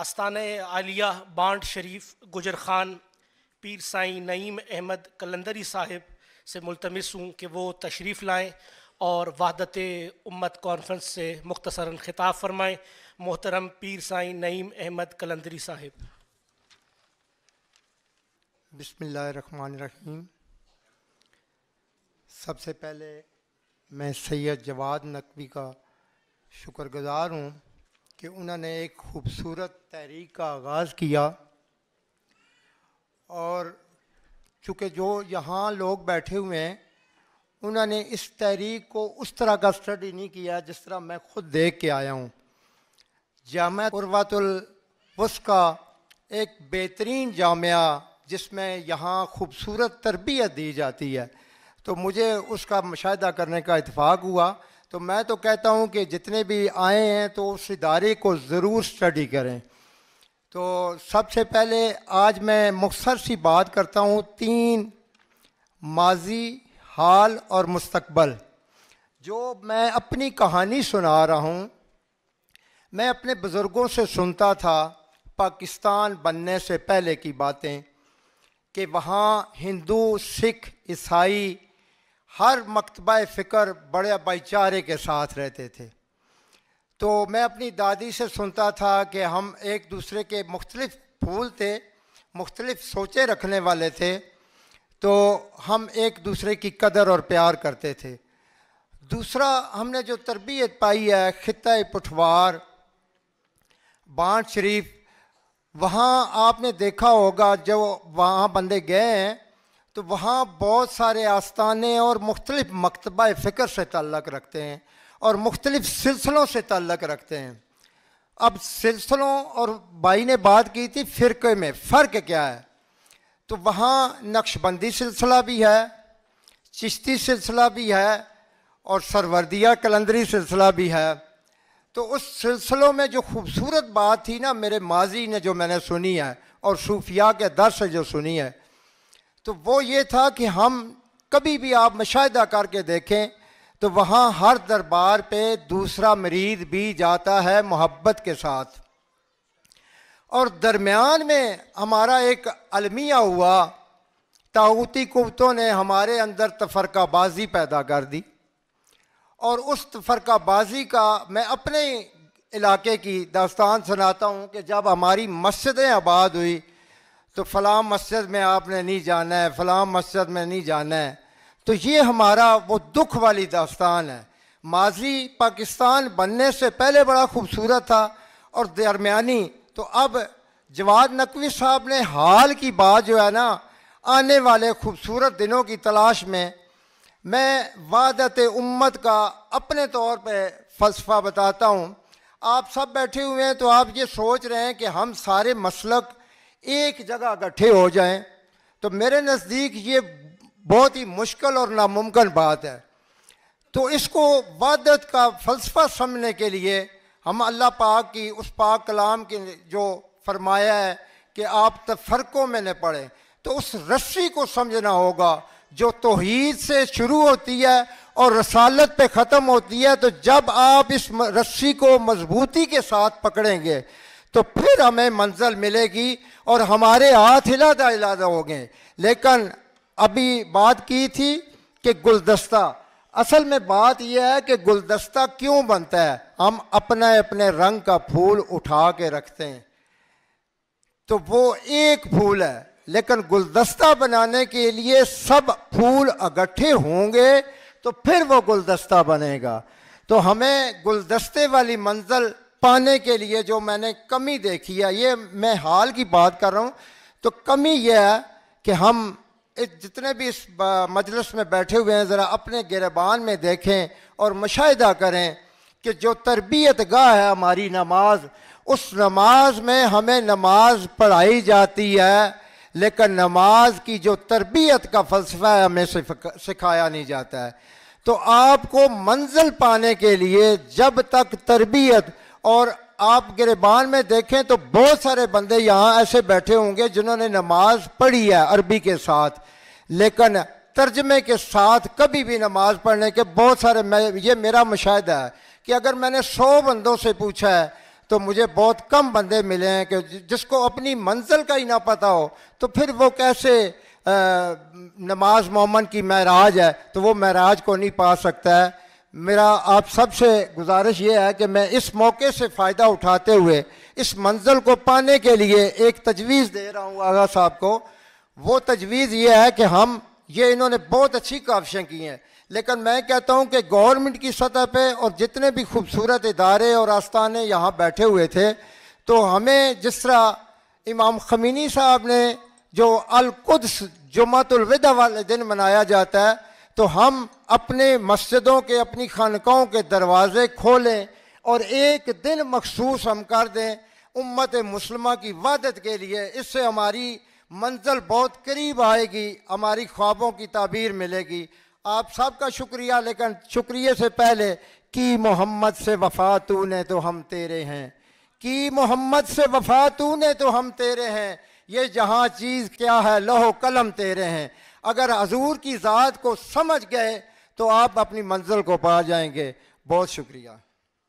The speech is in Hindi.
आस्थान आलिया बांड शरीफ गुजर खान पीर साईं नईम अहमद कलंदरी साहिब से मुलतमस हूँ कि वो तशरीफ़ लाएँ और वहादत उम्मत कॉन्फ्रेंस से मुख्तसरा ख़िताब फरमाएँ मोहतरम पीर साईं नईम अहमद कलंदरी साहिब बसमीम सबसे पहले मैं सैयद जवाद नकवी का शुक्रगुज़ार हूँ कि उन्होंने एक खूबसूरत तहरीक का आगाज़ किया और चूँकि जो यहाँ लोग बैठे हुए हैं उन्होंने इस तहरीक को उस तरह का स्टडी नहीं किया जिस तरह मैं खुद देख के आया हूँ जाम का एक बेहतरीन जामिया जिसमें यहाँ खूबसूरत तरबियत दी जाती है तो मुझे उसका मुशाह करने का इतफ़ाक़ हुआ तो मैं तो कहता हूं कि जितने भी आए हैं तो उस इदारे को ज़रूर स्टडी करें तो सबसे पहले आज मैं मुख्तर सी बात करता हूं तीन माजी हाल और मुस्तकबल जो मैं अपनी कहानी सुना रहा हूं मैं अपने बुज़ुर्गों से सुनता था पाकिस्तान बनने से पहले की बातें कि वहाँ हिंदू सिख ईसाई हर मकतबा फ़िक्र बड़े भाईचारे के साथ रहते थे तो मैं अपनी दादी से सुनता था कि हम एक दूसरे के मुख्तलिफ फूल थे मुख्तलिफ सोचे रखने वाले थे तो हम एक दूसरे की कदर और प्यार करते थे दूसरा हमने जो तरबियत पाई है ख़त पठवार बांट शरीफ वहाँ आपने देखा होगा जो वहाँ बंदे गए हैं तो वहाँ बहुत सारे आस्थाने और मुख्तलिफ मकतबा फ़िक्र से तल्लक रखते हैं और मुख्तलिफ सिलसिलों से तल्लक रखते हैं अब सिलसिलों और बाई ने बात की थी फ़िरके में फ़र्क क्या है तो वहाँ नक्शबंदी सिलसिला भी है चिश्ती सिलसिला भी है और सरवर्दिया कलंदरी सिलसिला भी है तो उस सिलसिलों में जो खूबसूरत बात थी ना मेरे माजी ने जो मैंने सुनी है और सूफिया के दर से जो सुनी है तो वो ये था कि हम कभी भी आप मुशाह करके देखें तो वहाँ हर दरबार पे दूसरा मरीज भी जाता है मोहब्बत के साथ और दरमियान में हमारा एक अलमिया हुआ ताऊती कुतों ने हमारे अंदर तफरकाबाजी पैदा कर दी और उस तफरकाबाजी का मैं अपने इलाके की दास्तान सुनाता हूँ कि जब हमारी मस्जिदें आबाद हुई तो फलां मस्जिद में आपने नहीं जाना है फलाम मस्जिद में नहीं जाना है तो ये हमारा वो दुख वाली दास्तान है माजी पाकिस्तान बनने से पहले बड़ा खूबसूरत था और दरमियानी तो अब जवाद नकवी साहब ने हाल की बात जो है ना आने वाले खूबसूरत दिनों की तलाश में मैं वादत उम्मत का अपने तौर पे फ़लसफ़ा बताता हूँ आप सब बैठे हुए हैं तो आप ये सोच रहे हैं कि हम सारे मसलक एक जगह इकट्ठे हो जाएं तो मेरे नज़दीक ये बहुत ही मुश्किल और नामुमकिन बात है तो इसको वादत का फलसफा समझने के लिए हम अल्लाह पाक की उस पाक कलाम के जो फरमाया है कि आप तफरकों में न पड़े तो उस रस्सी को समझना होगा जो तोहद से शुरू होती है और रसालत पे ख़त्म होती है तो जब आप इस रस्सी को मजबूती के साथ पकड़ेंगे तो फिर हमें मंजिल मिलेगी और हमारे हाथ हिलादा हिलादा गए लेकिन अभी बात की थी कि गुलदस्ता असल में बात यह है कि गुलदस्ता क्यों बनता है हम अपने अपने रंग का फूल उठा के रखते हैं तो वो एक फूल है लेकिन गुलदस्ता बनाने के लिए सब फूल इकट्ठे होंगे तो फिर वो गुलदस्ता बनेगा तो हमें गुलदस्ते वाली मंजिल पाने के लिए जो मैंने कमी देखी है ये मैं हाल की बात कर रहा हूँ तो कमी यह है कि हम जितने भी इस मजलस में बैठे हुए हैं ज़रा अपने गिरबान में देखें और मुशाह करें कि जो तरबियत गाह है हमारी नमाज उस नमाज में हमें नमाज पढ़ाई जाती है लेकिन नमाज की जो तरबियत का फ़लसफ़ा है हमें सिखाया नहीं जाता है तो आपको मंजिल पाने के लिए जब तक तरबियत और आप गिरबान में देखें तो बहुत सारे बंदे यहाँ ऐसे बैठे होंगे जिन्होंने नमाज पढ़ी है अरबी के साथ लेकिन तर्जमे के साथ कभी भी नमाज पढ़ने के बहुत सारे मैं ये मेरा मुशाहिदा है कि अगर मैंने सौ बंदों से पूछा है तो मुझे बहुत कम बंदे मिले हैं कि जिसको अपनी मंजिल का ही ना पता हो तो फिर वो कैसे आ, नमाज मोमन की महराज है तो वो महराज को नहीं पा सकता है मेरा आप सबसे गुजारिश ये है कि मैं इस मौके से फ़ायदा उठाते हुए इस मंजिल को पाने के लिए एक तजवीज़ दे रहा हूँ आगा साहब को वो तजवीज़ ये है कि हम ये इन्होंने बहुत अच्छी काविशें की हैं लेकिन मैं कहता हूँ कि गवर्नमेंट की सतह पर और जितने भी खूबसूरत इदारे और आस्थाने यहाँ बैठे हुए थे तो हमें जिस तरह इमाम खमीनी साहब ने जो अलकुद्स जुमतुलविदा वाले दिन मनाया जाता है तो हम अपने मस्जिदों के अपनी खानकों के दरवाज़े खोलें और एक दिन मखसूस हम कर दें उम्मत मुसलमा की वादत के लिए इससे हमारी मंजिल बहुत करीब आएगी हमारी ख्वाबों की ताबीर मिलेगी आप सबका शुक्रिया लेकिन शुक्रिया से पहले कि मोहम्मद से वफा तू ने तो हम तेरे हैं कि मोहम्मद से वफा तू ने तो हम तेरे हैं ये जहाँ चीज़ क्या है लोहो कलम तेरे हैं अगर हजूर की ज़ात को समझ गए तो आप अपनी मंजिल को पा जाएंगे बहुत शुक्रिया